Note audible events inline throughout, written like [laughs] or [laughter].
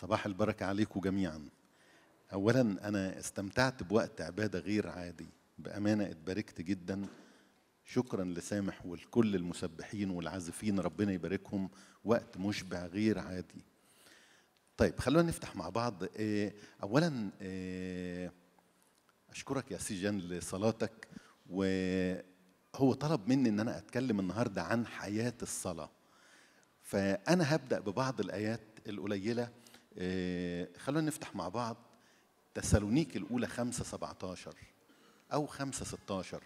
صباح البركة عليكم جميعا أولا أنا استمتعت بوقت عبادة غير عادي بأمانة اتباركت جدا شكرا لسامح ولكل المسبحين والعازفين ربنا يباركهم وقت مشبع غير عادي طيب خلونا نفتح مع بعض آه، أولا آه، أشكرك يا سيجان لصلاتك وهو طلب مني أن أنا أتكلم النهاردة عن حياة الصلاة فأنا هبدأ ببعض الآيات القليلة آه، خلونا نفتح مع بعض تسالونيك الأولى 5 17 أو 5 16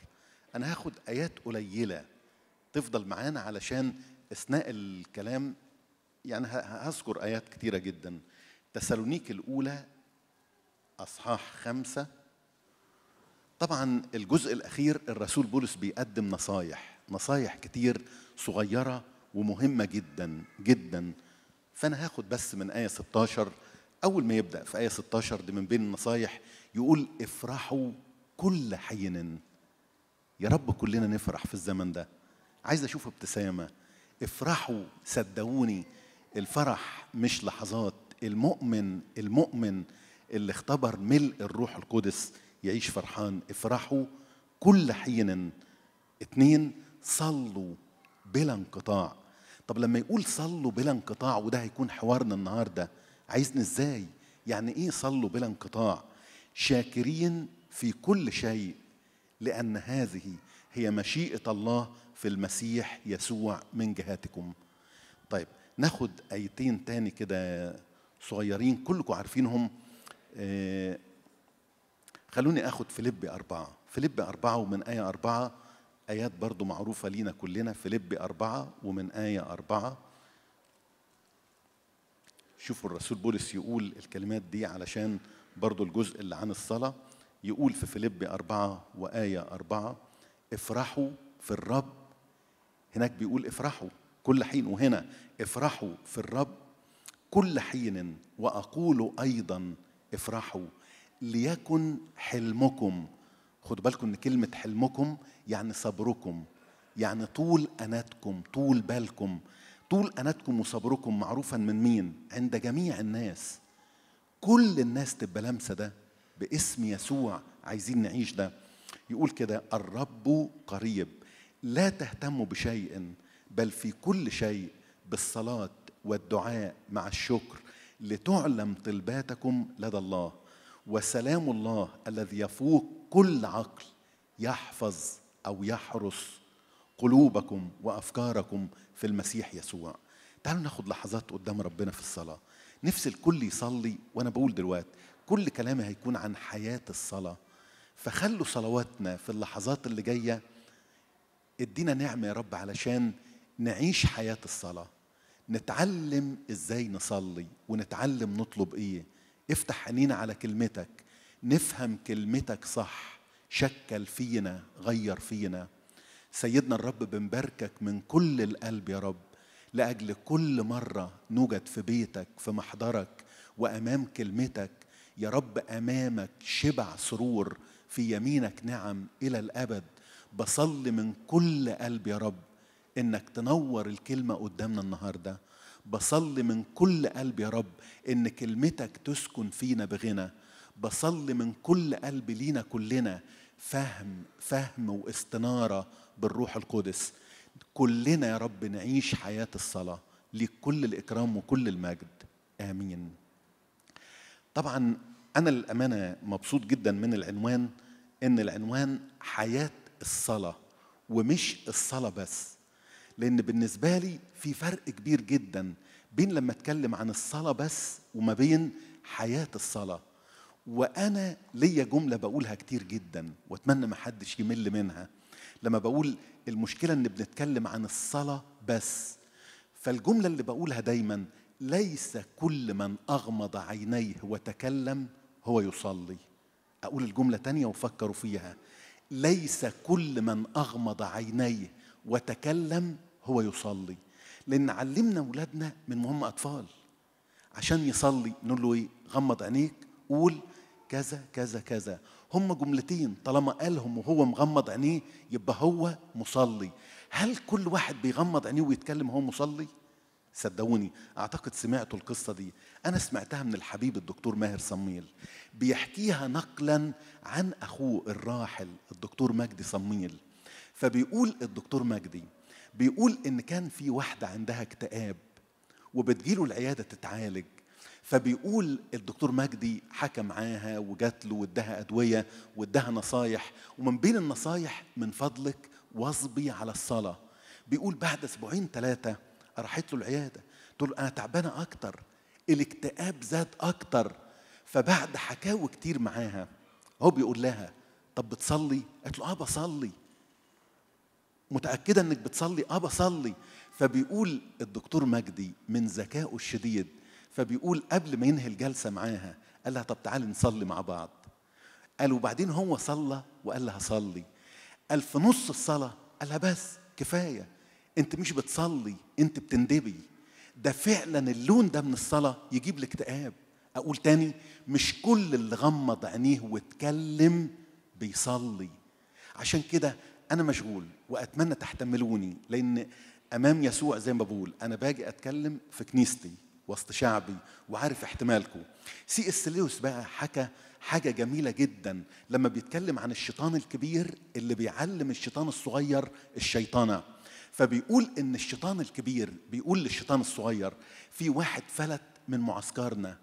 أنا هاخد آيات قليلة تفضل معانا علشان أثناء الكلام يعني هذكر آيات كتيرة جدا تسالونيك الأولى أصحاح خمسة طبعا الجزء الأخير الرسول بولس بيقدم نصايح نصايح كتير صغيرة ومهمة جدا جدا فأنا هاخد بس من آية 16 أول ما يبدأ في آية 16 دي من بين النصايح يقول افرحوا كل حين يا رب كلنا نفرح في الزمن ده عايز أشوف ابتسامة افرحوا صدقوني الفرح مش لحظات المؤمن المؤمن اللي اختبر ملء الروح القدس يعيش فرحان افرحوا كل حين اتنين صلوا بلا انقطاع طب لما يقول صلوا بلا انقطاع وده هيكون حوارنا النهارده عايزني ازاي يعني ايه صلوا بلا انقطاع شاكرين في كل شيء لان هذه هي مشيئه الله في المسيح يسوع من جهاتكم طيب ناخد ايتين تاني كده صغيرين كلكم عارفينهم آه، خلوني اخد فيليب أربعة فيليب أربعة ومن آية أربعة آيات برضو معروفة لينا كلنا لب أربعة ومن آية أربعة شوفوا الرسول بولس يقول الكلمات دي علشان برضو الجزء اللي عن الصلاة يقول في فيليب أربعة وآية أربعة افرحوا في الرب هناك بيقول افرحوا كل حين وهنا افرحوا في الرب كل حين وأقول أيضا افرحوا ليكن حلمكم خدوا بالكم ان كلمه حلمكم يعني صبركم يعني طول اناتكم طول بالكم طول اناتكم وصبركم معروفا من مين عند جميع الناس كل الناس تبقى لامسه ده باسم يسوع عايزين نعيش ده يقول كده الرب قريب لا تهتموا بشيء بل في كل شيء بالصلاه والدعاء مع الشكر لتعلم طلباتكم لدى الله وسلام الله الذي يفوق كل عقل يحفظ أو يحرس قلوبكم وأفكاركم في المسيح يسوع تعالوا ناخد لحظات قدام ربنا في الصلاة نفس الكل يصلي وأنا بقول دلوقتي كل كلامي هيكون عن حياة الصلاة فخلوا صلواتنا في اللحظات اللي جاية ادينا نعمة يا رب علشان نعيش حياة الصلاة نتعلم ازاي نصلي ونتعلم نطلب ايه افتح عينينا على كلمتك نفهم كلمتك صح شكل فينا غير فينا سيدنا الرب بنباركك من كل القلب يا رب لاجل كل مره نوجد في بيتك في محضرك وامام كلمتك يا رب امامك شبع سرور في يمينك نعم الى الابد بصلي من كل قلب يا رب انك تنور الكلمه قدامنا النهارده بصلي من كل قلب يا رب ان كلمتك تسكن فينا بغنى بصلي من كل قلب لينا كلنا فهم فهم واستناره بالروح القدس كلنا يا رب نعيش حياه الصلاه ليك كل الاكرام وكل المجد امين طبعا انا للامانه مبسوط جدا من العنوان ان العنوان حياه الصلاه ومش الصلاه بس لان بالنسبه لي في فرق كبير جدا بين لما اتكلم عن الصلاه بس وما بين حياه الصلاه وانا ليا جمله بقولها كتير جدا واتمنى ما حدش يمل منها لما بقول المشكله ان بنتكلم عن الصلاه بس فالجمله اللي بقولها دايما ليس كل من اغمض عينيه وتكلم هو يصلي اقول الجمله تانية وفكروا فيها ليس كل من اغمض عينيه وتكلم هو يصلي لان علمنا اولادنا من هم اطفال عشان يصلي نقول له ايه غمض عينيك قول كذا كذا كذا هم جملتين طالما قالهم وهو مغمض عينيه يبقى هو مصلي هل كل واحد بيغمض عينيه ويتكلم هو مصلي صدقوني اعتقد سمعتوا القصه دي انا سمعتها من الحبيب الدكتور ماهر صميل بيحكيها نقلا عن اخوه الراحل الدكتور مجدي صميل فبيقول الدكتور مجدي بيقول ان كان في واحده عندها اكتئاب وبتجيله العياده تتعالج فبيقول الدكتور مجدي حكى معاها وجات له واداها ادويه واداها نصايح ومن بين النصايح من فضلك واظبي على الصلاه بيقول بعد اسبوعين ثلاثه راحت له العياده تقول انا تعبانه اكتر الاكتئاب زاد اكتر فبعد حكاوي كتير معاها هو بيقول لها طب بتصلي قالت له اه بصلي متاكده انك بتصلي اه بصلي فبيقول الدكتور مجدي من ذكائه الشديد فبيقول قبل ما ينهي الجلسة معاها قال لها طب تعالي نصلي مع بعض قال وبعدين هو صلى وقال لها صلي قال في نص الصلاة قال لها بس كفاية انت مش بتصلي انت بتندبي ده فعلا اللون ده من الصلاة يجيب الاكتئاب أقول تاني مش كل اللي غمض عينيه واتكلم بيصلي عشان كده أنا مشغول وأتمنى تحتملوني لأن أمام يسوع زي ما بقول أنا باجي أتكلم في كنيستي وسط شعبي وعارف احتمالكم سي اس لويس بقى حكى حاجه جميله جدا لما بيتكلم عن الشيطان الكبير اللي بيعلم الشيطان الصغير الشيطانه فبيقول ان الشيطان الكبير بيقول للشيطان الصغير في واحد فلت من معسكرنا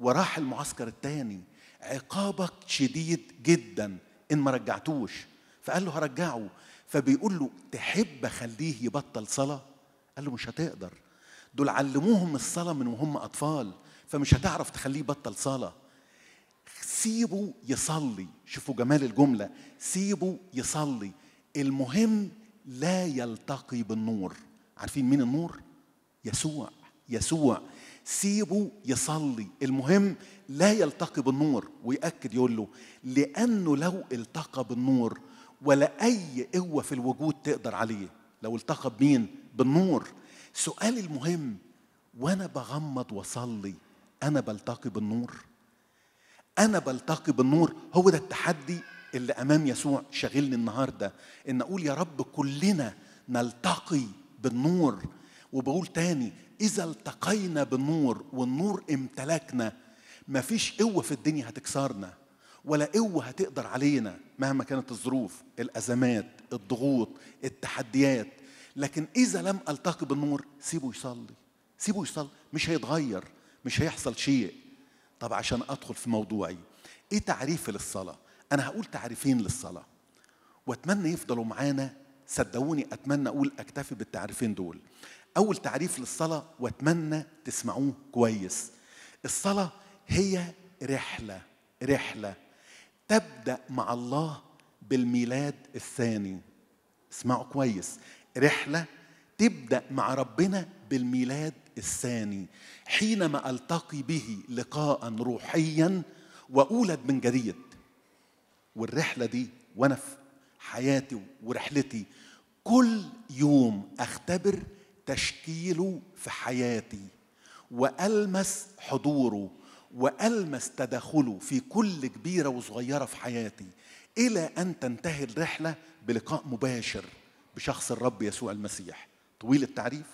وراح المعسكر الثاني عقابك شديد جدا ان ما رجعتوش فقال له هرجعه فبيقول له تحب اخليه يبطل صلاه قال له مش هتقدر دول علموهم الصلاة من وهم أطفال فمش هتعرف تخليه بطل صلاة سيبه يصلي شوفوا جمال الجملة سيبه يصلي المهم لا يلتقي بالنور عارفين مين النور؟ يسوع يسوع سيبه يصلي المهم لا يلتقي بالنور ويأكد يقول له لأنه لو التقى بالنور ولا أي قوة في الوجود تقدر عليه لو التقى بمين؟ بالنور سؤالي المهم وانا بغمض واصلي انا بلتقي بالنور انا بلتقي بالنور هو ده التحدي اللي امام يسوع شاغلني النهارده ان اقول يا رب كلنا نلتقي بالنور وبقول تاني اذا التقينا بالنور والنور امتلكنا مفيش قوه في الدنيا هتكسرنا ولا قوه هتقدر علينا مهما كانت الظروف الازمات الضغوط التحديات لكن إذا لم ألتقي بالنور سيبه يصلي سيبه يصلي مش هيتغير مش هيحصل شيء طب عشان أدخل في موضوعي إيه تعريفي للصلاة؟ أنا هقول تعريفين للصلاة وأتمنى يفضلوا معانا صدقوني أتمنى أقول أكتفي بالتعريفين دول أول تعريف للصلاة وأتمنى تسمعوه كويس الصلاة هي رحلة رحلة تبدأ مع الله بالميلاد الثاني اسمعوا كويس رحله تبدا مع ربنا بالميلاد الثاني حينما التقي به لقاء روحيا واولد من جديد والرحله دي وانا في حياتي ورحلتي كل يوم اختبر تشكيله في حياتي والمس حضوره والمس تدخله في كل كبيره وصغيره في حياتي الى ان تنتهي الرحله بلقاء مباشر بشخص الرب يسوع المسيح طويل التعريف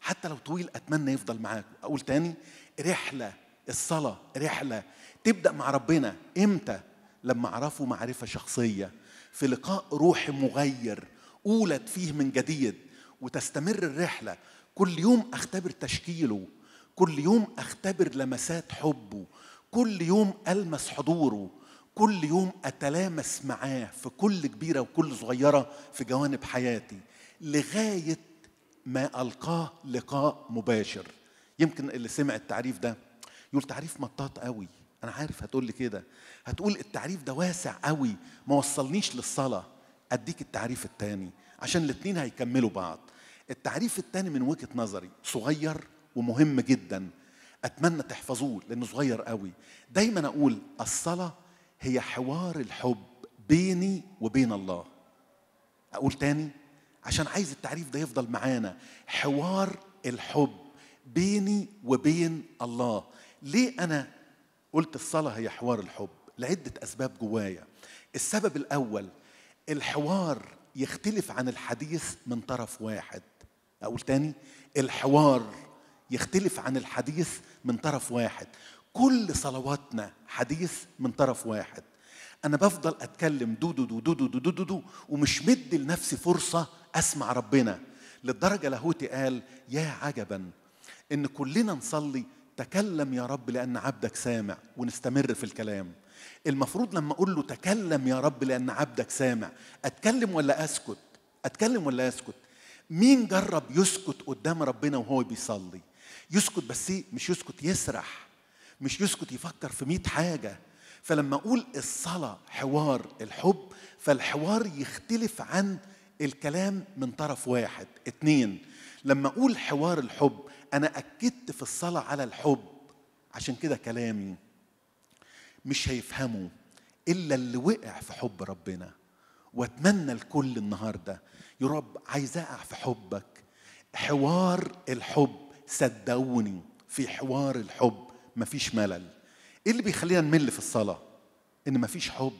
حتى لو طويل أتمنى يفضل معاك أقول تاني رحلة الصلاة رحلة تبدأ مع ربنا إمتى لما أعرفه معرفة شخصية في لقاء روحي مغير أولد فيه من جديد وتستمر الرحلة كل يوم أختبر تشكيله كل يوم أختبر لمسات حبه كل يوم ألمس حضوره كل يوم أتلامس معاه في كل كبيرة وكل صغيرة في جوانب حياتي لغاية ما ألقاه لقاء مباشر يمكن اللي سمع التعريف ده يقول تعريف مطاط قوي أنا عارف هتقول لي كده هتقول التعريف ده واسع قوي ما وصلنيش للصلاة أديك التعريف التاني عشان الاتنين هيكملوا بعض التعريف التاني من وجهة نظري صغير ومهم جدا أتمنى تحفظوه لأنه صغير قوي دايما أقول الصلاة هي حوار الحب بيني وبين الله اقول تاني عشان عايز التعريف ده يفضل معانا حوار الحب بيني وبين الله ليه انا قلت الصلاه هي حوار الحب لعده اسباب جوايا السبب الاول الحوار يختلف عن الحديث من طرف واحد اقول تاني الحوار يختلف عن الحديث من طرف واحد كل صلواتنا حديث من طرف واحد انا بفضل اتكلم دو دو دو دو دو دو ومش مدي لنفسي فرصه اسمع ربنا للدرجه لاهوتي قال يا عجبا ان كلنا نصلي تكلم يا رب لان عبدك سامع ونستمر في الكلام المفروض لما اقول له تكلم يا رب لان عبدك سامع اتكلم ولا اسكت اتكلم ولا اسكت مين جرب يسكت قدام ربنا وهو بيصلي يسكت بس إيه؟ مش يسكت يسرح مش يسكت يفكر في مئة حاجة فلما أقول الصلاة حوار الحب فالحوار يختلف عن الكلام من طرف واحد اتنين لما أقول حوار الحب أنا أكدت في الصلاة على الحب عشان كده كلامي مش هيفهمه إلا اللي وقع في حب ربنا واتمنى الكل النهارده يا رب عايز اقع في حبك حوار الحب صدقوني في حوار الحب مفيش ملل ايه اللي بيخلينا نمل في الصلاه ان مفيش حب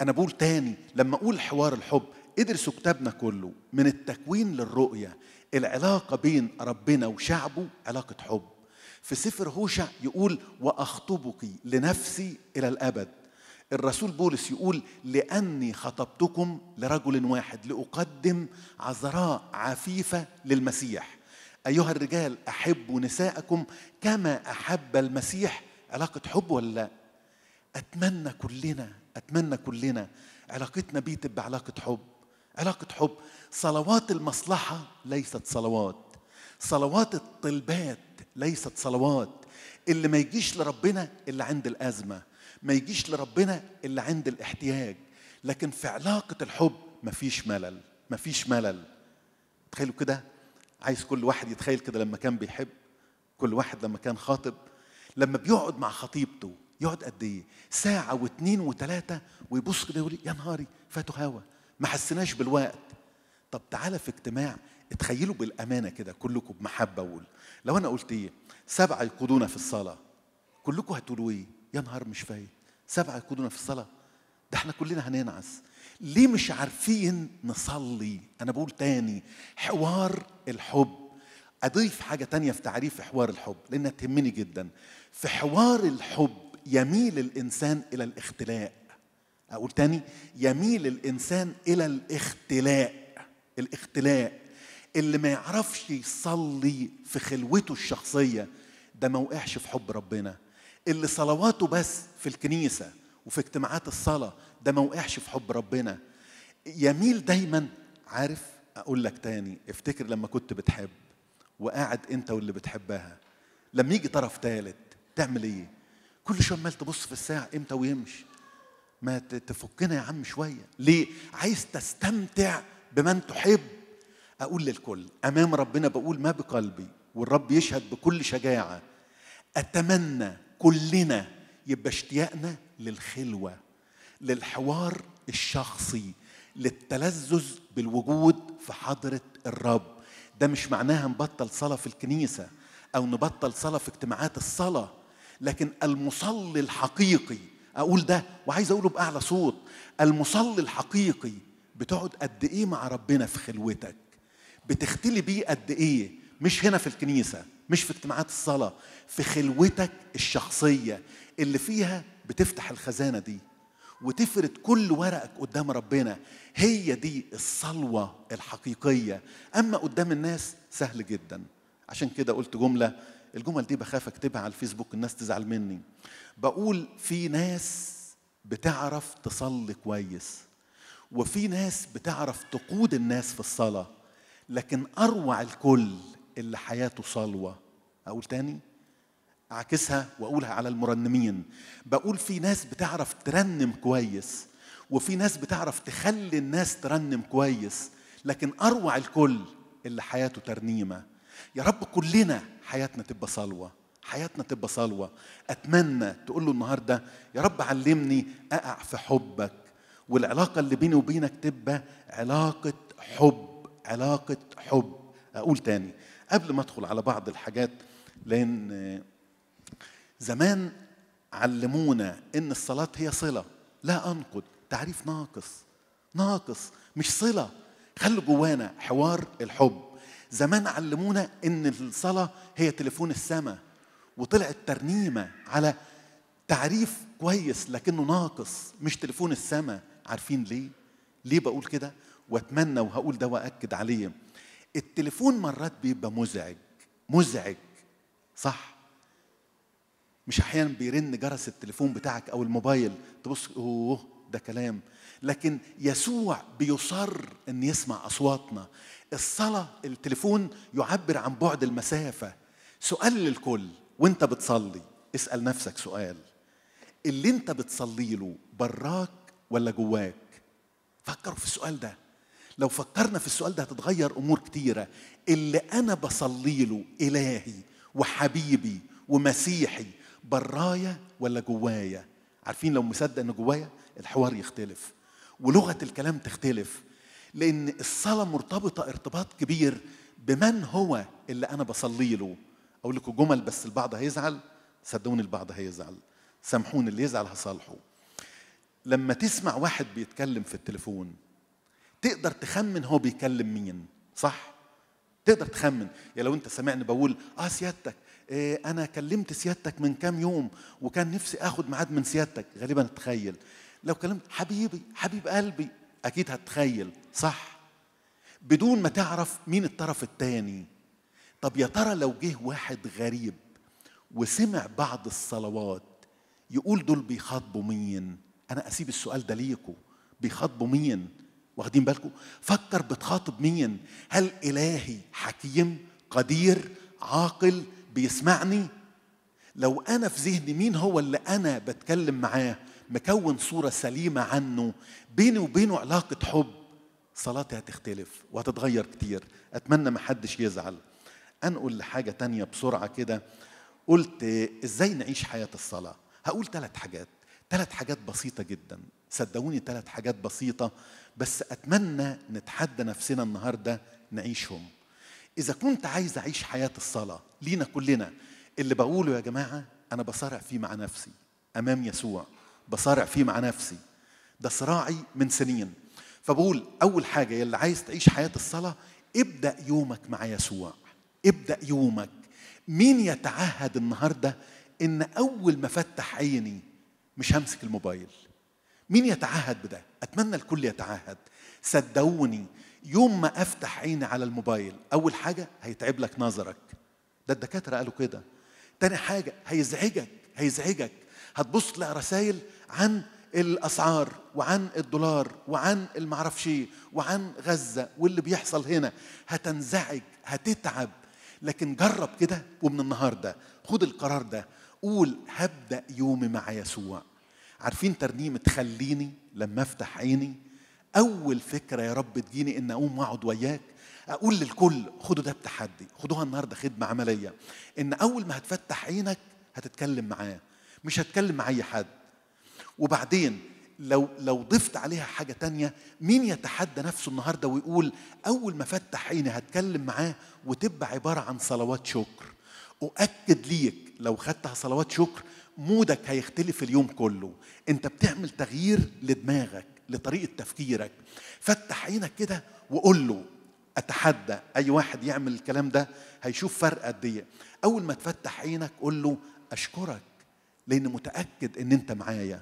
انا بقول تاني لما اقول حوار الحب ادرسوا كتابنا كله من التكوين للرؤيه العلاقه بين ربنا وشعبه علاقه حب في سفر هوشع يقول واخطبك لنفسي الى الابد الرسول بولس يقول لاني خطبتكم لرجل واحد لاقدم عذراء عفيفه للمسيح أيها الرجال أحبوا نساءكم كما أحب المسيح علاقة حب ولا لا؟ أتمنى كلنا أتمنى كلنا علاقتنا بيه تبقى علاقة حب علاقة حب صلوات المصلحة ليست صلوات صلوات الطلبات ليست صلوات اللي ما يجيش لربنا إلا عند الأزمة ما يجيش لربنا إلا عند الاحتياج لكن في علاقة الحب مفيش ملل مفيش ملل تخيلوا كده عايز كل واحد يتخيل كده لما كان بيحب كل واحد لما كان خاطب لما بيقعد مع خطيبته يقعد قد ايه؟ ساعة واثنين وثلاثة ويبص كده يقول يا نهاري فاتوا هوا ما حسيناش بالوقت طب تعالى في اجتماع اتخيلوا بالأمانة كده كلكم بمحبة وقول لو أنا قلت ايه؟ سبعة يقودونا في الصلاة كلكم هتقولوا ايه؟ يا نهار مش فايت سبعة يقودونا في الصلاة ده احنا كلنا هننعس ليه مش عارفين نصلي انا بقول تاني حوار الحب اضيف حاجه تانية في تعريف حوار الحب لانها تهمني جدا في حوار الحب يميل الانسان الى الاختلاء اقول تاني يميل الانسان الى الاختلاء الاختلاء اللي ما يعرفش يصلي في خلوته الشخصيه ده ما وقعش في حب ربنا اللي صلواته بس في الكنيسه وفي اجتماعات الصلاه ده ما وقعش في حب ربنا يميل دايما عارف اقول لك تاني افتكر لما كنت بتحب وقاعد انت واللي بتحبها لما يجي طرف ثالث تعمل ايه كل شويه عمال تبص في الساعه امتى ويمشي ما تفكنا يا عم شويه ليه عايز تستمتع بمن تحب اقول للكل امام ربنا بقول ما بقلبي والرب يشهد بكل شجاعه اتمنى كلنا يبقى اشتياقنا للخلوه للحوار الشخصي للتلذذ بالوجود في حضرة الرب ده مش معناها نبطل صلاة في الكنيسة أو نبطل صلاة في اجتماعات الصلاة لكن المصلي الحقيقي أقول ده وعايز أقوله بأعلى صوت المصلي الحقيقي بتقعد قد إيه مع ربنا في خلوتك بتختلي بيه قد إيه مش هنا في الكنيسة مش في اجتماعات الصلاة في خلوتك الشخصية اللي فيها بتفتح الخزانة دي وتفرد كل ورقك قدام ربنا هي دي الصلوة الحقيقية أما قدام الناس سهل جدا عشان كده قلت جملة الجمل دي بخاف اكتبها على الفيسبوك الناس تزعل مني بقول في ناس بتعرف تصلي كويس وفي ناس بتعرف تقود الناس في الصلاة لكن أروع الكل اللي حياته صلوة أقول تاني أعكسها وأقولها على المرنمين بقول في ناس بتعرف ترنم كويس وفي ناس بتعرف تخلي الناس ترنم كويس لكن أروع الكل اللي حياته ترنيمة يا رب كلنا حياتنا تبقى صلوة حياتنا تبقى صلوة أتمنى تقول له النهاردة يا رب علمني أقع في حبك والعلاقة اللي بيني وبينك تبقى علاقة حب علاقة حب أقول تاني قبل ما أدخل على بعض الحاجات لأن زمان علمونا ان الصلاه هي صله لا انقد تعريف ناقص ناقص مش صله خلوا جوانا حوار الحب زمان علمونا ان الصلاه هي تليفون السماء وطلعت ترنيمه على تعريف كويس لكنه ناقص مش تليفون السماء عارفين ليه ليه بقول كده واتمنى وهقول ده واكد عليه التليفون مرات بيبقى مزعج مزعج صح مش احيانا بيرن جرس التليفون بتاعك او الموبايل تبص اوه ده كلام لكن يسوع بيصر ان يسمع اصواتنا الصلاه التليفون يعبر عن بعد المسافه سؤال للكل وانت بتصلي اسال نفسك سؤال اللي انت بتصلي له براك ولا جواك فكروا في السؤال ده لو فكرنا في السؤال ده هتتغير امور كتيره اللي انا بصلي له الهي وحبيبي ومسيحي برايا ولا جوايا عارفين لو مصدق ان جوايا الحوار يختلف ولغه الكلام تختلف لان الصلاه مرتبطه ارتباط كبير بمن هو اللي انا بصلي له اقول لكم جمل بس البعض هيزعل صدقوني البعض هيزعل سامحوني اللي يزعل هصالحه لما تسمع واحد بيتكلم في التليفون تقدر تخمن هو بيكلم مين صح تقدر تخمن يا يعني لو انت سامعني بقول اه سيادتك إيه، انا كلمت سيادتك من كام يوم وكان نفسي اخد ميعاد من سيادتك غالبا تخيل لو كلمت حبيبي حبيب قلبي اكيد هتخيل صح بدون ما تعرف مين الطرف التاني طب يا ترى لو جه واحد غريب وسمع بعض الصلوات يقول دول بيخاطبوا مين انا اسيب السؤال ده ليكم بيخاطبوا مين واخدين بالكم فكر بتخاطب مين هل الهي حكيم قدير عاقل بيسمعني لو أنا في ذهني مين هو اللي أنا بتكلم معاه مكون صورة سليمة عنه بيني وبينه علاقة حب صلاتي هتختلف وهتتغير كتير أتمنى ما حدش يزعل أنقل لحاجة تانية بسرعة كده قلت إزاي نعيش حياة الصلاة هقول ثلاث حاجات ثلاث حاجات بسيطة جدا صدقوني ثلاث حاجات بسيطة بس أتمنى نتحدى نفسنا النهاردة نعيشهم إذا كنت عايز أعيش حياة الصلاة لينا كلنا اللي بقوله يا جماعة أنا بصارع فيه مع نفسي أمام يسوع بصارع فيه مع نفسي ده صراعي من سنين فبقول أول حاجة يلي عايز تعيش حياة الصلاة ابدأ يومك مع يسوع ابدأ يومك مين يتعهد النهاردة إن أول ما فتح عيني مش همسك الموبايل مين يتعهد بده؟ أتمنى الكل يتعهد صدقوني يوم ما افتح عيني على الموبايل اول حاجه هيتعب لك نظرك ده الدكاتره قالوا كده تاني حاجه هيزعجك هيزعجك هتبص تلاقي رسائل عن الاسعار وعن الدولار وعن المعرفش إيه وعن غزه واللي بيحصل هنا هتنزعج هتتعب لكن جرب كده ومن النهارده خد القرار ده قول هبدا يومي مع يسوع عارفين ترنيمه خليني لما افتح عيني اول فكره يا رب تجيني ان اقوم واقعد وياك اقول للكل خدوا ده بتحدي خدوها النهارده خدمه عمليه ان اول ما هتفتح عينك هتتكلم معاه مش هتكلم مع اي حد وبعدين لو لو ضفت عليها حاجة تانية مين يتحدى نفسه النهاردة ويقول أول ما فتح عيني هتكلم معاه وتبقى عبارة عن صلوات شكر أؤكد ليك لو خدتها صلوات شكر مودك هيختلف اليوم كله أنت بتعمل تغيير لدماغك لطريقه تفكيرك فتح عينك كده وقول له اتحدى اي واحد يعمل الكلام ده هيشوف فرق قد ايه اول ما تفتح عينك قول له اشكرك لان متاكد ان انت معايا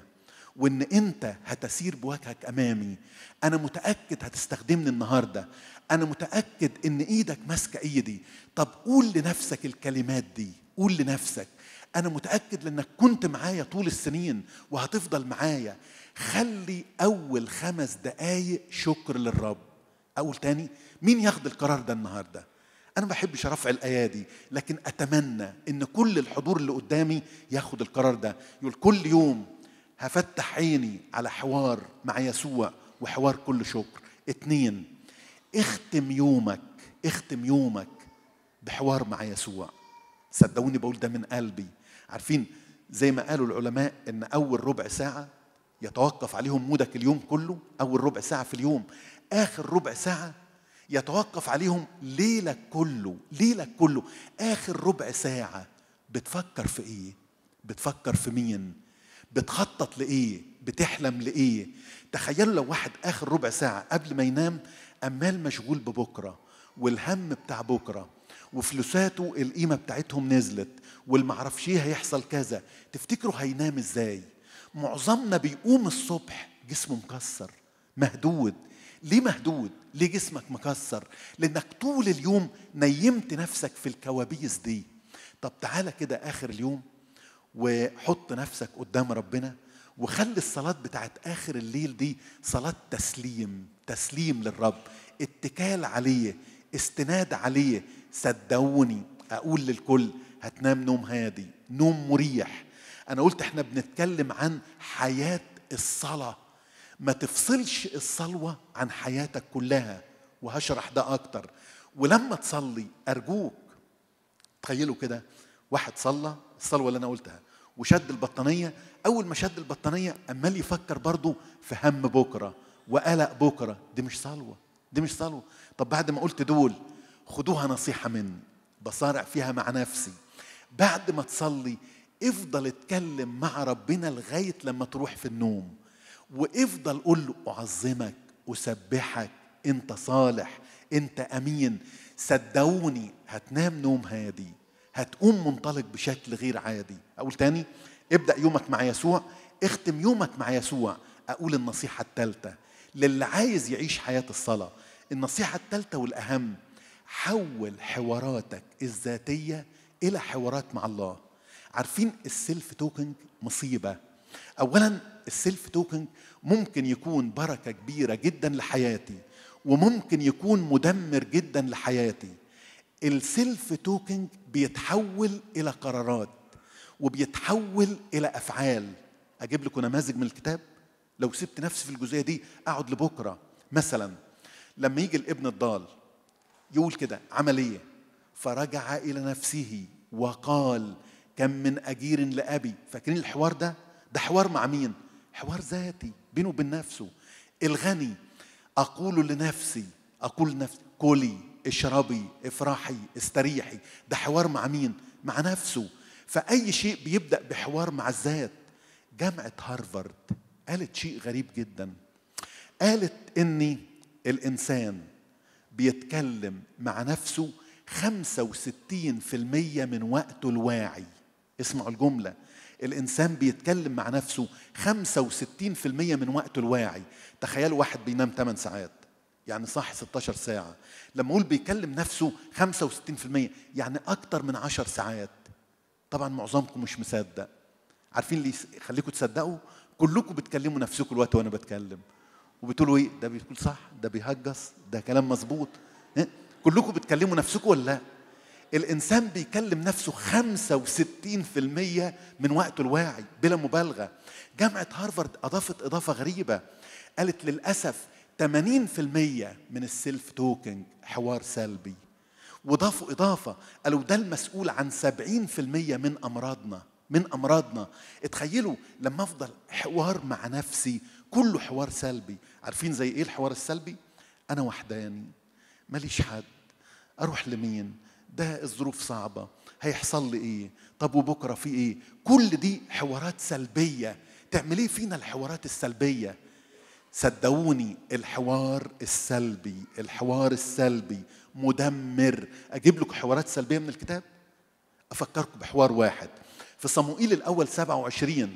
وان انت هتسير بوجهك امامي انا متاكد هتستخدمني النهارده انا متاكد ان ايدك ماسكه ايدي طب قول لنفسك الكلمات دي قول لنفسك انا متاكد لانك كنت معايا طول السنين وهتفضل معايا خلي أول خمس دقايق شكر للرب أقول تاني مين ياخد القرار ده النهاردة أنا ما بحبش رفع الأيادي لكن أتمنى إن كل الحضور اللي قدامي ياخد القرار ده يقول كل يوم هفتح عيني على حوار مع يسوع وحوار كل شكر اتنين اختم يومك اختم يومك بحوار مع يسوع صدقوني بقول ده من قلبي عارفين زي ما قالوا العلماء ان اول ربع ساعه يتوقف عليهم مودك اليوم كله أول ربع ساعة في اليوم آخر ربع ساعة يتوقف عليهم ليلك كله ليلك كله آخر ربع ساعة بتفكر في إيه بتفكر في مين بتخطط لإيه بتحلم لإيه تخيلوا لو واحد آخر ربع ساعة قبل ما ينام أمال مشغول ببكرة والهم بتاع بكرة وفلوساته القيمة بتاعتهم نزلت والمعرفش ايه هيحصل كذا تفتكروا هينام ازاي معظمنا بيقوم الصبح جسمه مكسر مهدود ليه مهدود؟ ليه جسمك مكسر؟ لأنك طول اليوم نيمت نفسك في الكوابيس دي طب تعالى كده آخر اليوم وحط نفسك قدام ربنا وخلي الصلاة بتاعت آخر الليل دي صلاة تسليم تسليم للرب اتكال عليه استناد عليه صدقوني أقول للكل هتنام نوم هادي نوم مريح أنا قلت إحنا بنتكلم عن حياة الصلاة ما تفصلش الصلوة عن حياتك كلها وهشرح ده أكتر ولما تصلي أرجوك تخيلوا كده واحد صلى الصلوة اللي أنا قلتها وشد البطانية أول ما شد البطانية أمال يفكر برضه في هم بكرة وقلق بكرة دي مش صلوة دي مش صلوة طب بعد ما قلت دول خدوها نصيحة مني بصارع فيها مع نفسي بعد ما تصلي افضل اتكلم مع ربنا لغاية لما تروح في النوم وافضل قول له أعظمك أسبحك أنت صالح أنت أمين صدقوني هتنام نوم هادي هتقوم منطلق بشكل غير عادي أقول تاني ابدأ يومك مع يسوع اختم يومك مع يسوع أقول النصيحة الثالثة للي عايز يعيش حياة الصلاة النصيحة الثالثة والأهم حول حواراتك الذاتية إلى حوارات مع الله عارفين السيلف توكنج مصيبه اولا السيلف توكنج ممكن يكون بركه كبيره جدا لحياتي وممكن يكون مدمر جدا لحياتي السيلف توكنج بيتحول الى قرارات وبيتحول الى افعال اجيب لكم نماذج من الكتاب لو سبت نفسي في الجزئيه دي اقعد لبكره مثلا لما يجي الابن الضال يقول كده عمليه فرجع الى نفسه وقال كم من أجير لأبي فاكرين الحوار ده؟ ده حوار مع مين؟ حوار ذاتي بينه وبين نفسه الغني أقول لنفسي أقول لنفسي كلي اشربي افرحي استريحي ده حوار مع مين؟ مع نفسه فأي شيء بيبدأ بحوار مع الذات جامعة هارفارد قالت شيء غريب جدا قالت إني الإنسان بيتكلم مع نفسه 65% من وقته الواعي اسمعوا الجملة الإنسان بيتكلم مع نفسه 65% من وقته الواعي تخيل واحد بينام 8 ساعات يعني صح 16 ساعة لما أقول بيكلم نفسه 65% يعني أكتر من 10 ساعات طبعا معظمكم مش مصدق عارفين اللي يخليكم تصدقوا كلكم بتكلموا نفسكم الوقت وانا بتكلم وبتقولوا ايه ده بيقول صح ده بيهجس ده كلام مظبوط إيه؟ كلكم بتكلموا نفسكم ولا لا الإنسان بيكلم نفسه 65% من وقته الواعي بلا مبالغة جامعة هارفارد أضافت إضافة غريبة قالت للأسف 80% من السيلف توكينج حوار سلبي وضافوا إضافة قالوا ده المسؤول عن 70% من أمراضنا من أمراضنا اتخيلوا لما أفضل حوار مع نفسي كله حوار سلبي عارفين زي إيه الحوار السلبي؟ أنا وحداني ماليش حد أروح لمين؟ ده الظروف صعبة هيحصل لي إيه طب وبكرة في إيه كل دي حوارات سلبية تعمل إيه فينا الحوارات السلبية صدقوني الحوار السلبي الحوار السلبي مدمر أجيب لك حوارات سلبية من الكتاب أفكركم بحوار واحد في صموئيل الأول 27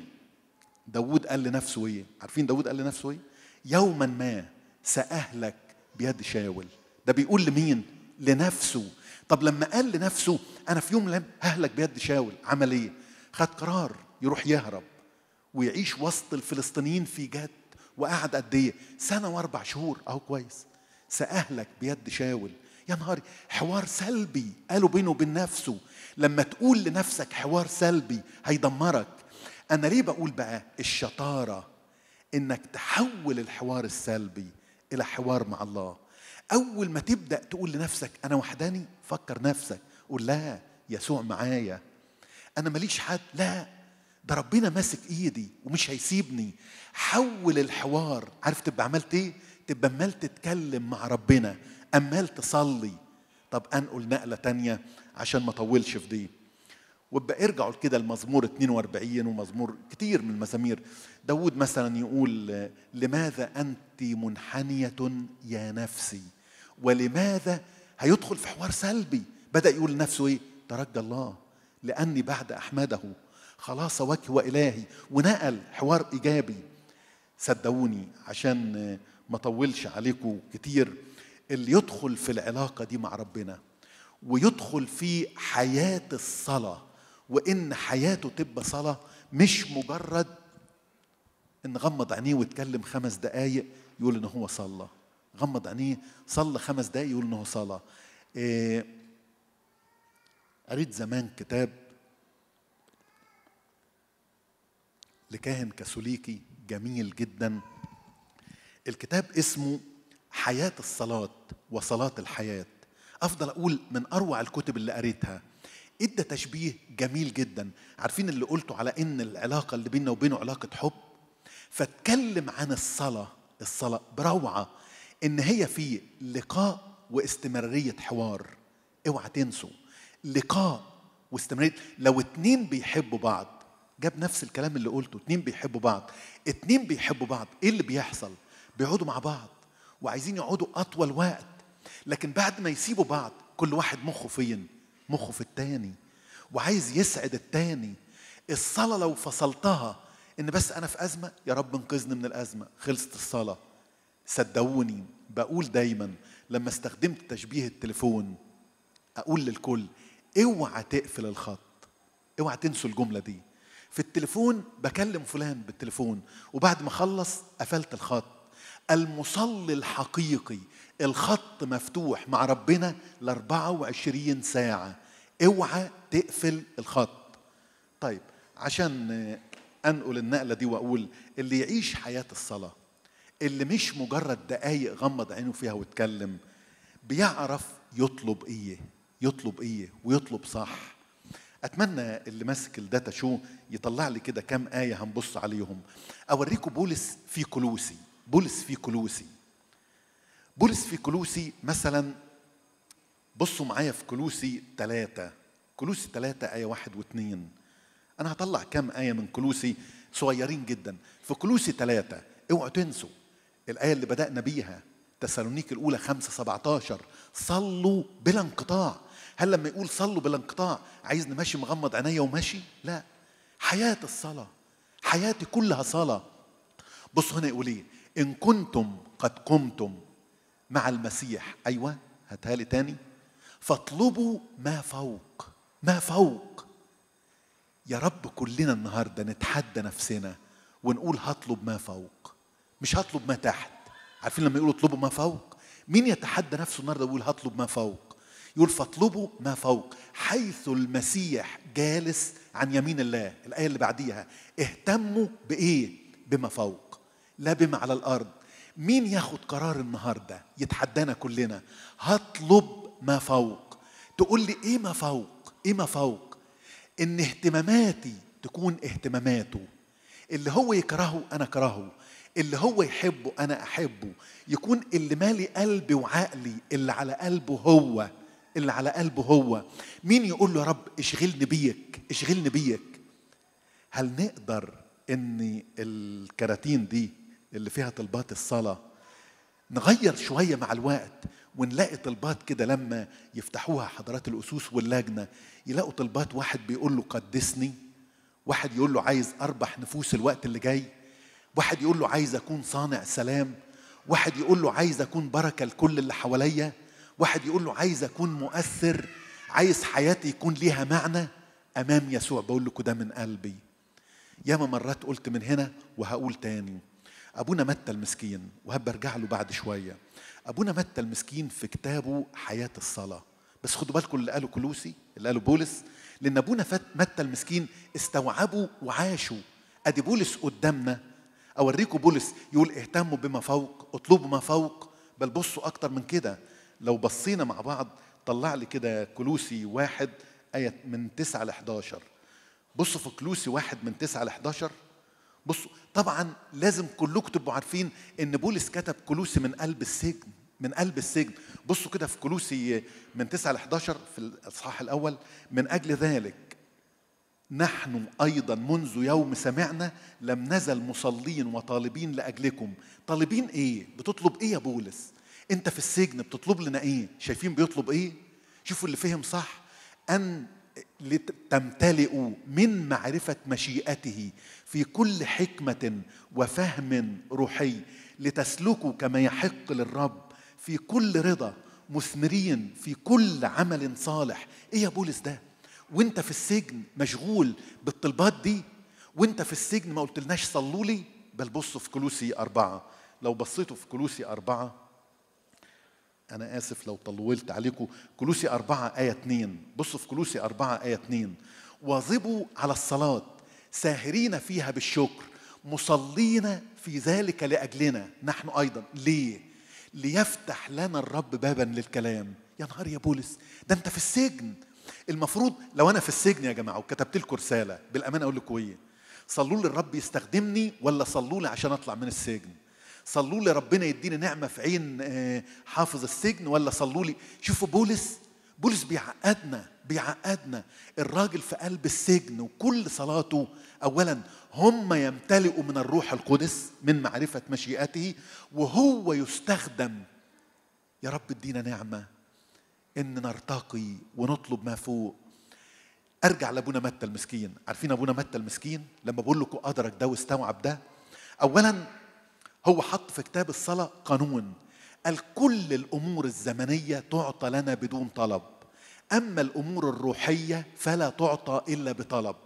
داود قال لنفسه إيه عارفين داود قال لنفسه إيه يوما ما سأهلك بيد شاول ده بيقول لمين لنفسه طب لما قال لنفسه أنا في يوم من ههلك بيد شاول عمل إيه؟ خد قرار يروح يهرب ويعيش وسط الفلسطينيين في جد وقعد قد إيه؟ سنة وأربع شهور أهو كويس سأهلك بيد شاول يا نهاري حوار سلبي قاله بينه وبين نفسه لما تقول لنفسك حوار سلبي هيدمرك أنا ليه بقول بقى الشطارة إنك تحول الحوار السلبي إلى حوار مع الله أول ما تبدأ تقول لنفسك أنا وحداني فكر نفسك قول لا يسوع معايا أنا ماليش حد لا ده ربنا ماسك إيدي ومش هيسيبني حول الحوار عارف تبقى عملت إيه؟ تبقى عمال تتكلم مع ربنا أمال تصلي طب أنقل نقلة تانية عشان ما أطولش في دي وابقى ارجعوا كده المزمور 42 ومزمور كتير من المزامير داود مثلا يقول لماذا أنت منحنية يا نفسي ولماذا هيدخل في حوار سلبي بدأ يقول لنفسه إيه ترجى الله لأني بعد أحمده خلاص وكي وإلهي ونقل حوار إيجابي صدقوني عشان ما اطولش عليكم كتير اللي يدخل في العلاقة دي مع ربنا ويدخل في حياة الصلاة وإن حياته تبقى صلاة مش مجرد ان غمض عينيه واتكلم خمس دقايق يقول إن هو صلى غمض عينيه صلى خمس دقايق يقول انه صلاه إيه قريت زمان كتاب لكاهن كاثوليكي جميل جدا الكتاب اسمه حياة الصلاة وصلاة الحياة أفضل أقول من أروع الكتب اللي قريتها ادى تشبيه جميل جدا عارفين اللي قلته على ان العلاقه اللي بيننا وبينه علاقه حب فاتكلم عن الصلاه الصلاه بروعه ان هي في لقاء واستمراريه حوار اوعى تنسوا لقاء واستمراريه لو اتنين بيحبوا بعض جاب نفس الكلام اللي قلته اتنين بيحبوا بعض اتنين بيحبوا بعض ايه اللي بيحصل بيقعدوا مع بعض وعايزين يقعدوا اطول وقت لكن بعد ما يسيبوا بعض كل واحد مخه فين مخه في التاني وعايز يسعد التاني الصلاه لو فصلتها ان بس انا في ازمه يا رب انقذني من الازمه خلصت الصلاه صدقوني بقول دايما لما استخدمت تشبيه التليفون اقول للكل اوعى تقفل الخط اوعى تنسوا الجمله دي في التليفون بكلم فلان بالتليفون وبعد ما خلص قفلت الخط المصلي الحقيقي الخط مفتوح مع ربنا ل 24 ساعة اوعى تقفل الخط طيب عشان أنقل النقلة دي وأقول اللي يعيش حياة الصلاة اللي مش مجرد دقايق غمض عينه فيها واتكلم بيعرف يطلب ايه يطلب ايه ويطلب صح اتمنى اللي ماسك الداتا شو يطلع لي كده كام ايه هنبص عليهم اوريكم بولس في كلوسي بولس في كلوسي بولس في كلوسي مثلا بصوا معايا في كلوسي ثلاثة كلوسي ثلاثة آية واحد واثنين أنا هطلع كام آية من كلوسي صغيرين جدا في كلوسي ثلاثة اوعوا تنسوا الآية اللي بدأنا بيها تسالونيك الأولى 5 17 صلوا بلا انقطاع هل لما يقول صلوا بلا انقطاع عايزني ماشي مغمض عينيا وماشي؟ لا حياة الصلاة حياتي كلها صلاة بص هنا يقول ايه إن كنتم قد قمتم مع المسيح أيوة هاتها لي تاني فاطلبوا ما فوق ما فوق يا رب كلنا النهارده نتحدى نفسنا ونقول هطلب ما فوق مش هطلب ما تحت عارفين لما يقولوا اطلبوا ما فوق مين يتحدى نفسه النهارده ويقول هطلب ما فوق يقول فاطلبوا ما فوق حيث المسيح جالس عن يمين الله الآية اللي بعديها اهتموا بإيه بما فوق لا بما على الأرض مين ياخد قرار النهاردة يتحدانا كلنا هطلب ما فوق تقول لي إيه ما فوق إيه ما فوق إن اهتماماتي تكون اهتماماته اللي هو يكرهه أنا كرهه اللي هو يحبه أنا أحبه يكون اللي مالي قلبي وعقلي اللي على قلبه هو اللي على قلبه هو مين يقول له يا رب اشغلني بيك اشغلني بيك هل نقدر ان الكراتين دي اللي فيها طلبات الصلاة نغير شوية مع الوقت ونلاقي طلبات كده لما يفتحوها حضرات الأسوس واللجنة يلاقوا طلبات واحد بيقول له قدسني واحد يقول له عايز أربح نفوس الوقت اللي جاي واحد يقول له عايز أكون صانع سلام واحد يقول له عايز أكون بركة لكل اللي حواليا واحد يقول له عايز أكون مؤثر عايز حياتي يكون ليها معنى أمام يسوع بقول لكم ده من قلبي ياما مرات قلت من هنا وهقول تاني أبونا متى المسكين وهبرجع أرجع له بعد شوية أبونا متى المسكين في كتابه حياة الصلاة بس خدوا بالكم اللي قاله كلوسي اللي قاله بولس لأن أبونا متى المسكين استوعبوا وعاشوا أدي بولس قدامنا أوريكم بولس يقول اهتموا بما فوق اطلبوا ما فوق بل بصوا أكتر من كده لو بصينا مع بعض طلع لي كده كلوسي واحد آية من 9 ل 11 بصوا في كلوسي واحد من 9 ل 11 بصوا طبعا لازم كلكم تبقوا عارفين ان بولس كتب كلوسي من قلب السجن من قلب السجن بصوا كده في كلوسي من 9 ل 11 في الاصحاح الاول من اجل ذلك نحن أيضا منذ يوم سمعنا لم نزل مصلين وطالبين لأجلكم طالبين إيه؟ بتطلب إيه يا بولس؟ أنت في السجن بتطلب لنا إيه؟ شايفين بيطلب إيه؟ شوفوا اللي فهم صح أن لتمتلئوا من معرفة مشيئته في كل حكمة وفهم روحي لتسلكوا كما يحق للرب في كل رضا مثمرين في كل عمل صالح ايه يا بولس ده وانت في السجن مشغول بالطلبات دي وانت في السجن ما قلتلناش صلوا لي بل بصوا في كلوسي أربعة لو بصيتوا في كلوسي أربعة أنا آسف لو طولت عليكم كلوسي أربعة آية اتنين بصوا في كلوسي أربعة آية اتنين واظبوا على الصلاة ساهرين فيها بالشكر مصلين في ذلك لأجلنا نحن أيضا ليه؟ ليفتح لنا الرب بابا للكلام يا نهار يا بولس ده أنت في السجن المفروض لو انا في السجن يا جماعه وكتبت لكم رساله بالامانه اقول لكم ايه صلوا لي الرب يستخدمني ولا صلوا لي عشان اطلع من السجن صلوا لي ربنا يديني نعمه في عين آه، حافظ السجن ولا صلوا لي شوفوا بولس بولس بيعقدنا بيعقدنا الراجل في قلب السجن وكل صلاته اولا هم يمتلئوا من الروح القدس من معرفه مشيئته وهو يستخدم يا رب ادينا نعمه ان نرتقي ونطلب ما فوق ارجع لابونا متى المسكين عارفين ابونا متى المسكين لما بقول لكم ادرك ده واستوعب ده اولا هو حط في كتاب الصلاه قانون قال كل الامور الزمنيه تعطى لنا بدون طلب اما الامور الروحيه فلا تعطى الا بطلب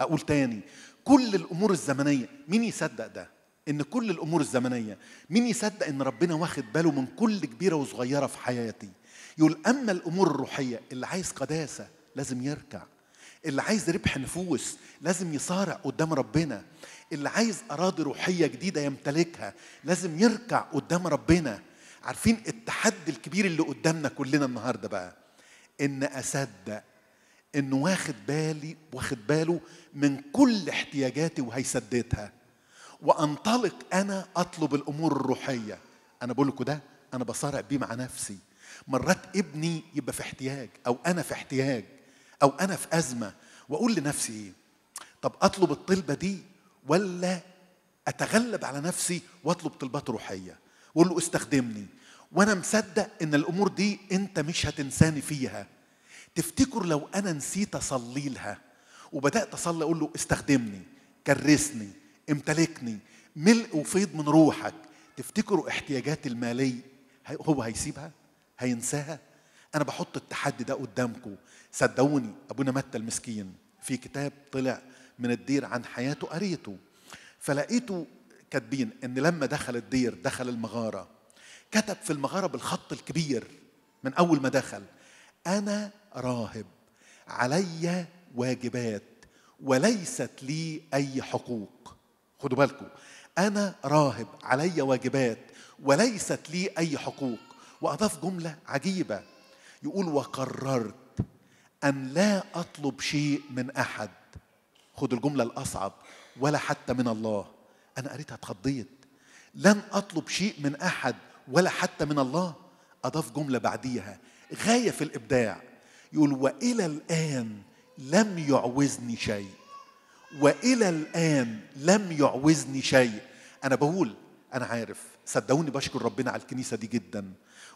اقول تاني كل الامور الزمنيه مين يصدق ده ان كل الامور الزمنيه مين يصدق ان ربنا واخد باله من كل كبيره وصغيره في حياتي يقول أما الأمور الروحية اللي عايز قداسة لازم يركع اللي عايز ربح نفوس لازم يصارع قدام ربنا اللي عايز أراضي روحية جديدة يمتلكها لازم يركع قدام ربنا عارفين التحدي الكبير اللي قدامنا كلنا النهاردة بقى إن أصدق إنه واخد بالي واخد باله من كل احتياجاتي وهيسددها وأنطلق أنا أطلب الأمور الروحية أنا بقول لكم ده أنا بصارع بيه مع نفسي مرات ابني يبقى في احتياج او انا في احتياج او انا في ازمه واقول لنفسي ايه طب اطلب الطلبه دي ولا اتغلب على نفسي واطلب طلبات روحيه واقول له استخدمني وانا مصدق ان الامور دي انت مش هتنساني فيها تفتكر لو انا نسيت اصلي لها وبدات اصلي اقول له استخدمني كرسني امتلكني ملء وفيض من روحك تفتكروا احتياجات المالية هو هيسيبها هينساها انا بحط التحدي ده قدامكم صدقوني ابونا متى المسكين في كتاب طلع من الدير عن حياته قريته فلقيته كاتبين ان لما دخل الدير دخل المغاره كتب في المغاره بالخط الكبير من اول ما دخل انا راهب علي واجبات وليست لي اي حقوق خدوا بالكم انا راهب علي واجبات وليست لي اي حقوق وأضاف جملة عجيبة يقول وقررت أن لا أطلب شيء من أحد خد الجملة الأصعب ولا حتى من الله أنا قريتها اتخضيت لن أطلب شيء من أحد ولا حتى من الله أضاف جملة بعديها غاية في الإبداع يقول وإلى الآن لم يعوزني شيء وإلى الآن لم يعوزني شيء أنا بقول أنا عارف صدقوني بشكر ربنا على الكنيسة دي جداً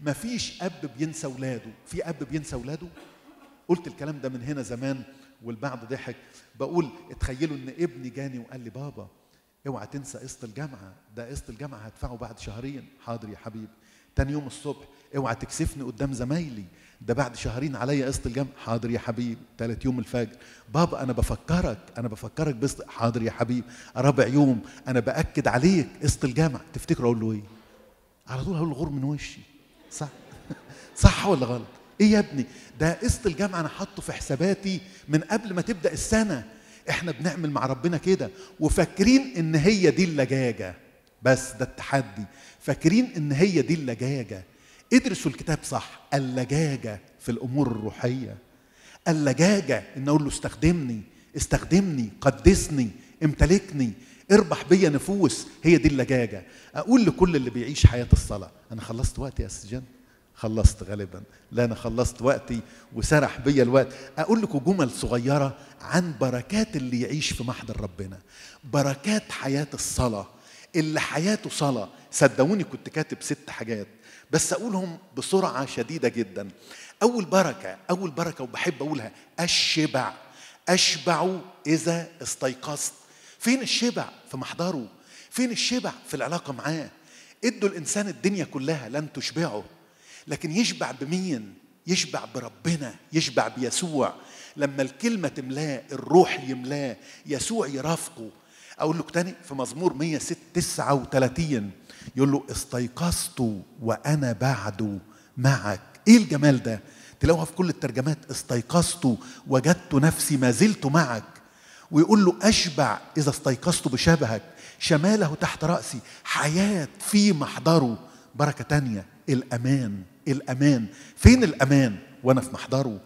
ما فيش اب بينسى اولاده في اب بينسى اولاده قلت الكلام ده من هنا زمان والبعض ضحك بقول اتخيلوا ان ابني جاني وقال لي بابا اوعى تنسى قسط الجامعه ده قسط الجامعه هدفعه بعد شهرين حاضر يا حبيبي تاني يوم الصبح اوعى تكسفني قدام زمايلي ده بعد شهرين عليا قسط الجامعه حاضر يا حبيبي تالت يوم الفجر بابا انا بفكرك انا بفكرك بس حاضر يا حبيبي رابع يوم انا باكد عليك قسط الجامعه تفتكر اقول له ايه على طول هقول غور من وشي صح [laughs] صح ولا غلط ايه يا ابني ده قسط الجامعه انا حاطه في حساباتي من قبل ما تبدا السنه احنا بنعمل مع ربنا كده وفاكرين ان هي دي اللجاجه بس ده التحدي فاكرين ان هي دي اللجاجه ادرسوا الكتاب صح اللجاجه في الامور الروحيه اللجاجه ان اقول له استخدمني استخدمني قدسني امتلكني اربح بيا نفوس هي دي اللجاجة أقول لكل اللي بيعيش حياة الصلاة أنا خلصت وقتي يا سجان خلصت غالبا لا أنا خلصت وقتي وسرح بيا الوقت أقول لكم جمل صغيرة عن بركات اللي يعيش في محضر ربنا بركات حياة الصلاة اللي حياته صلاة صدقوني كنت كاتب ست حاجات بس أقولهم بسرعة شديدة جدا أول بركة أول بركة وبحب أقولها الشبع أشبع إذا استيقظت فين الشبع في محضره فين الشبع في العلاقة معاه ادوا الإنسان الدنيا كلها لن تشبعه لكن يشبع بمين يشبع بربنا يشبع بيسوع لما الكلمة تملاه الروح يملاه يسوع يرافقه أقول لك تاني في مزمور 139 يقول له استيقظت وأنا بعد معك إيه الجمال ده تلاقوها في كل الترجمات استيقظت وجدت نفسي ما زلت معك ويقول له أشبع إذا استيقظت بشبهك شماله تحت رأسي حياة في محضره بركة تانية الأمان الأمان فين الأمان وأنا في محضره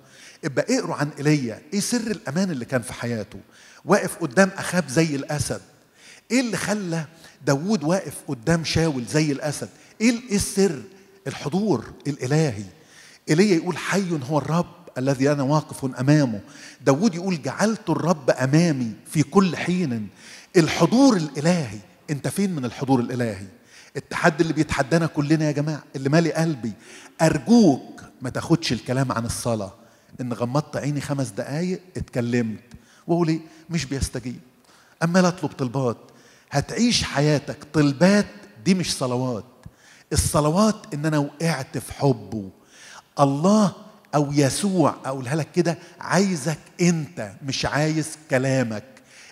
ابقى اقروا عن ايليا ايه سر الامان اللي كان في حياته واقف قدام اخاب زي الاسد ايه اللي خلى داوود واقف قدام شاول زي الاسد ايه, إيه السر الحضور الالهي ايليا يقول حي هو الرب الذي أنا واقف أمامه داود يقول جعلت الرب أمامي في كل حين الحضور الإلهي أنت فين من الحضور الإلهي التحدي اللي بيتحدانا كلنا يا جماعة اللي مالي قلبي أرجوك ما تاخدش الكلام عن الصلاة إن غمضت عيني خمس دقايق اتكلمت وأقول إيه مش بيستجيب أما لا أطلب طلبات هتعيش حياتك طلبات دي مش صلوات الصلوات إن أنا وقعت في حبه الله أو يسوع أقولها لك كده عايزك أنت مش عايز كلامك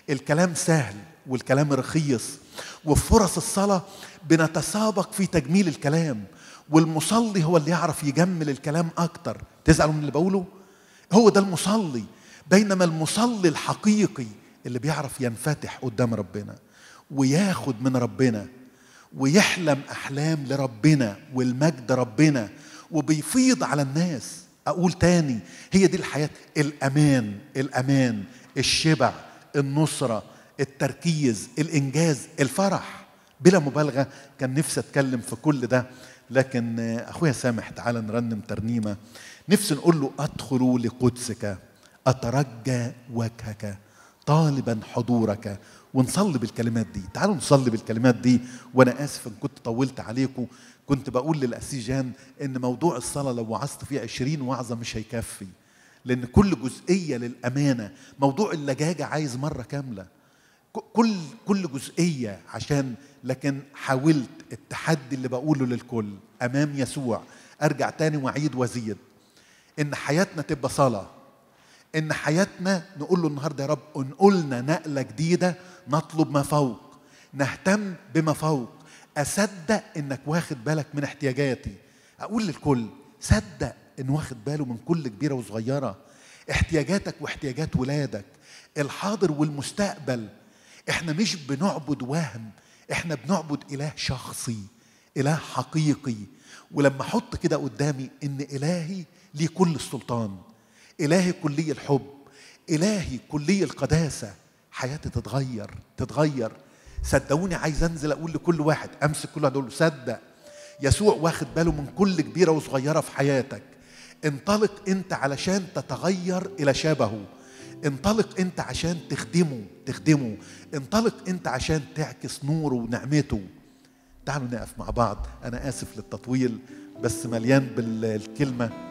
الكلام سهل والكلام رخيص وفرص الصلاة بنتسابق في تجميل الكلام والمصلي هو اللي يعرف يجمل الكلام أكتر تزعلوا من اللي بقوله؟ هو ده المصلي بينما المصلي الحقيقي اللي بيعرف ينفتح قدام ربنا وياخد من ربنا ويحلم أحلام لربنا والمجد ربنا وبيفيض على الناس أقول تاني هي دي الحياة الأمان الأمان الشبع النصرة التركيز الإنجاز الفرح بلا مبالغة كان نفسي أتكلم في كل ده لكن أخويا سامح تعالى نرنم ترنيمة نفسي نقول له أدخل لقدسك أترجى وجهك طالبا حضورك ونصلي بالكلمات دي تعالوا نصلي بالكلمات دي وأنا آسف إن كنت طولت عليكم كنت بقول للأسيجان جان إن موضوع الصلاة لو وعظت فيه عشرين وعظة مش هيكفي لأن كل جزئية للأمانة موضوع اللجاجة عايز مرة كاملة كل كل جزئية عشان لكن حاولت التحدي اللي بقوله للكل أمام يسوع أرجع تاني وأعيد وأزيد إن حياتنا تبقى صلاة إن حياتنا نقول له النهاردة يا رب انقلنا نقلة جديدة نطلب ما فوق نهتم بما فوق اصدق انك واخد بالك من احتياجاتي اقول للكل صدق ان واخد باله من كل كبيره وصغيره احتياجاتك واحتياجات ولادك الحاضر والمستقبل احنا مش بنعبد وهم احنا بنعبد اله شخصي اله حقيقي ولما احط كده قدامي ان الهي ليه كل السلطان الهي كلي الحب الهي كلي القداسه حياتي تتغير تتغير صدقوني عايز انزل اقول لكل واحد امسك كل واحد اقول له صدق يسوع واخد باله من كل كبيره وصغيره في حياتك انطلق انت علشان تتغير الى شبهه انطلق انت عشان تخدمه تخدمه انطلق انت عشان تعكس نوره ونعمته تعالوا نقف مع بعض انا اسف للتطويل بس مليان بالكلمه